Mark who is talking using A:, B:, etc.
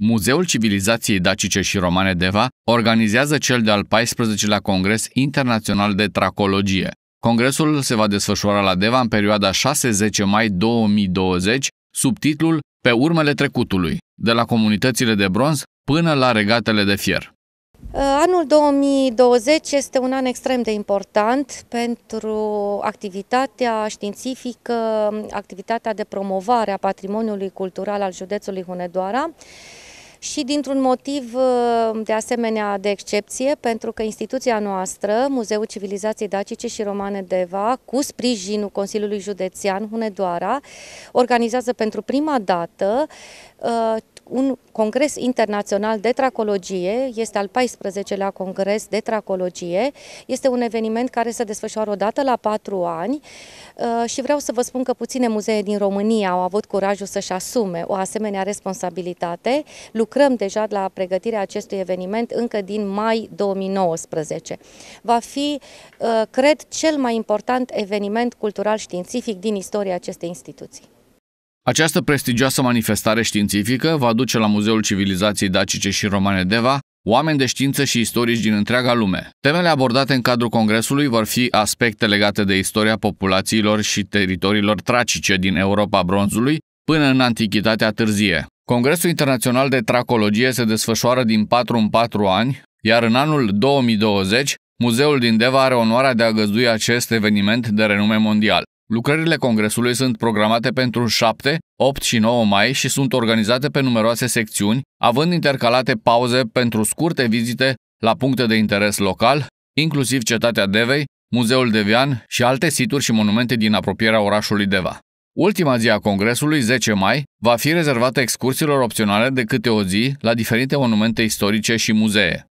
A: Muzeul Civilizației Dacice și Romane Deva organizează cel de-al 14-lea Congres Internațional de Tracologie. Congresul se va desfășura la Deva în perioada 6-10 mai 2020, sub titlul Pe urmele trecutului, de la comunitățile de bronz până la regatele de fier.
B: Uh, anul 2020 este un an extrem de important pentru activitatea științifică, activitatea de promovare a patrimoniului cultural al județului Hunedoara și dintr-un motiv uh, de asemenea de excepție, pentru că instituția noastră, Muzeul Civilizației Dacice și Romane Deva, cu sprijinul Consiliului Județean Hunedoara, organizează pentru prima dată Uh, un congres internațional de tracologie, este al 14-lea congres de tracologie, este un eveniment care se desfășoară o dată la patru ani uh, și vreau să vă spun că puține muzee din România au avut curajul să-și asume o asemenea responsabilitate. Lucrăm deja la pregătirea acestui eveniment încă din mai 2019. Va fi, uh, cred, cel mai important eveniment cultural științific din istoria acestei instituții.
A: Această prestigioasă manifestare științifică va duce la Muzeul Civilizației Dacice și Romane Deva oameni de știință și istorici din întreaga lume. Temele abordate în cadrul congresului vor fi aspecte legate de istoria populațiilor și teritoriilor tracice din Europa bronzului până în Antichitatea târzie. Congresul Internațional de Tracologie se desfășoară din 4 în 4 ani, iar în anul 2020, muzeul din Deva are onoarea de a găzdui acest eveniment de renume mondial. Lucrările Congresului sunt programate pentru 7, 8 și 9 mai și sunt organizate pe numeroase secțiuni, având intercalate pauze pentru scurte vizite la puncte de interes local, inclusiv cetatea Devei, Muzeul Devian și alte situri și monumente din apropierea orașului Deva. Ultima zi a Congresului, 10 mai, va fi rezervată excursiilor opționale de câte o zi la diferite monumente istorice și muzee.